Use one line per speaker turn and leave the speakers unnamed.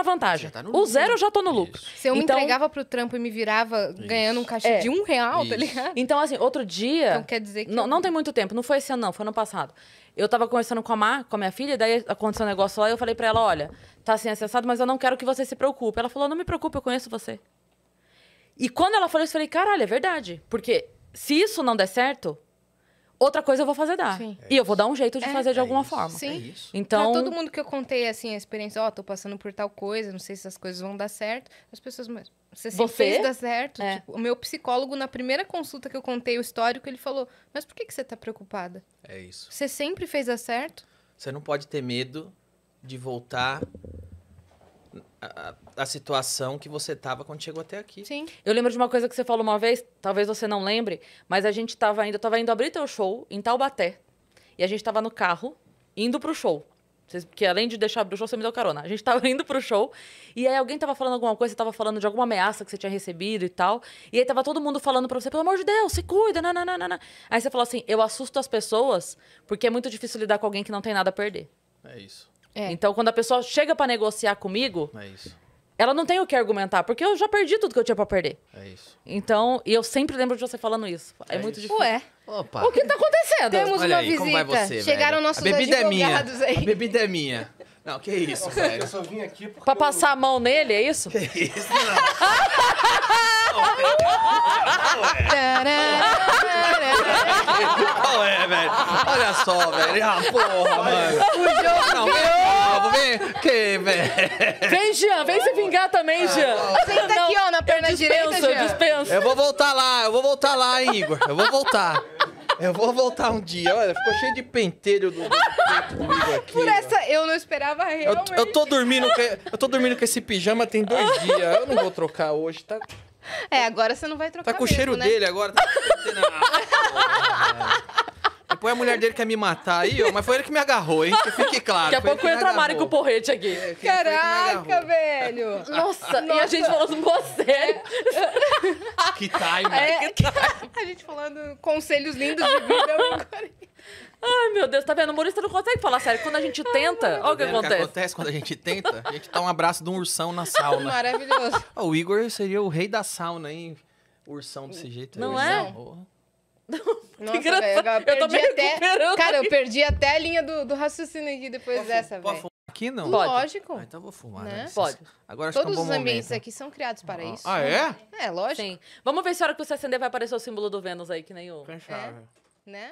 na vantagem. Tá o zero eu já tô no lucro. Isso. Se eu então, me entregava pro trampo e me virava isso. ganhando um caixa é, de um real, tá isso. tá ligado? Então, assim, outro dia. Então quer dizer que. Não, não tem muito tempo, não foi esse ano, não, foi ano passado. Eu tava conversando com a Mar, com a minha filha, daí aconteceu um negócio lá, e eu falei para ela: olha, tá assim acessado, mas eu não quero que você se preocupe. Ela falou: não me preocupe, eu conheço você. E quando ela falou isso, eu falei: caralho, é verdade. Porque se isso não der certo, outra coisa eu vou fazer dar. Sim. E eu vou dar um jeito de é, fazer de é alguma isso. forma. Sim. É então, pra todo mundo que eu contei assim a experiência, ó, oh, tô passando por tal coisa, não sei se as coisas vão dar certo. As pessoas, mas você, você? fez dar certo? É. Tipo, o meu psicólogo na primeira consulta que eu contei o histórico, ele falou: "Mas por que que você tá preocupada?" É isso. Você sempre fez dar certo? Você não pode ter medo de voltar a, a, situação que você tava quando chegou até aqui. Sim. Eu lembro de uma coisa que você falou uma vez, talvez você não lembre, mas a gente tava indo, eu tava indo abrir teu show em Taubaté. E a gente tava no carro, indo pro show. Porque além de deixar abrir o show, você me deu carona. A gente tava indo pro show, e aí alguém tava falando alguma coisa, você tava falando de alguma ameaça que você tinha recebido e tal. E aí tava todo mundo falando pra você, pelo amor de Deus, se cuida, nananana. Aí você falou assim, eu assusto as pessoas, porque é muito difícil lidar com alguém que não tem nada a perder. É isso. É. Então, quando a pessoa chega para negociar comigo, é ela não tem o que argumentar, porque eu já perdi tudo que eu tinha para perder. É isso. Então, e eu sempre lembro de você falando isso. É, é muito isso. difícil. Ué. Opa. O que tá acontecendo? Temos Olha uma aí, visita. Você, Chegaram velho? nossos a bebida advogados é minha. aí. A bebida é minha. Não, que isso, Nossa, velho. Eu só vim aqui porque Pra eu... passar a mão nele, é isso? Que isso, não. não, não, é. não é qual é, velho? Olha só, velho. Ah, porra, mano. O Jean não, Vem, Vou Que, velho. Vem, Jean. Vem se vingar também, ah, Jean. Senta aqui, ó, na perna direita, Jean. Eu dispenso. Eu vou voltar lá. Eu vou voltar lá, hein, Igor. Eu vou voltar. Eu vou voltar um dia. Olha, ficou cheio de pentelho do, comigo aqui. Por essa ó. eu não esperava realmente. Eu, eu, tô dormindo com, eu tô dormindo com esse pijama tem dois dias. Eu não vou trocar hoje, tá? É, agora você não vai trocar Tá com mesmo, o cheiro né? dele agora. Tá... põe a mulher dele quer me matar aí, ó. Mas foi ele que me agarrou, hein? fique claro. Daqui a pouco entra a Mari com o porrete aqui. É, Caraca, velho. Nossa, Nossa, e a gente falando você. que time, é, que time. A gente falando conselhos lindos de vida. Ai, meu Deus, tá vendo? O humorista não consegue falar sério. Quando a gente tenta, olha o que acontece. Tá o que acontece quando a gente tenta? A gente dá um abraço de um ursão na sauna. Maravilhoso. Oh, o Igor seria o rei da sauna, hein? Ursão desse jeito. Não é? Nossa, véio, eu, eu tô me Até, cara, eu perdi até a linha do, do raciocínio aqui depois posso, dessa, velho. Aqui não? Pode. Lógico. Ah, então vou fumar, né? né? Pode. Agora Todos tá um os ambientes momento. aqui são criados para ah, isso. Ah, né? é? É, lógico. Sim. Vamos ver se a hora que você acender vai aparecer o símbolo do Vênus aí, que nem o... Fechado. É, né?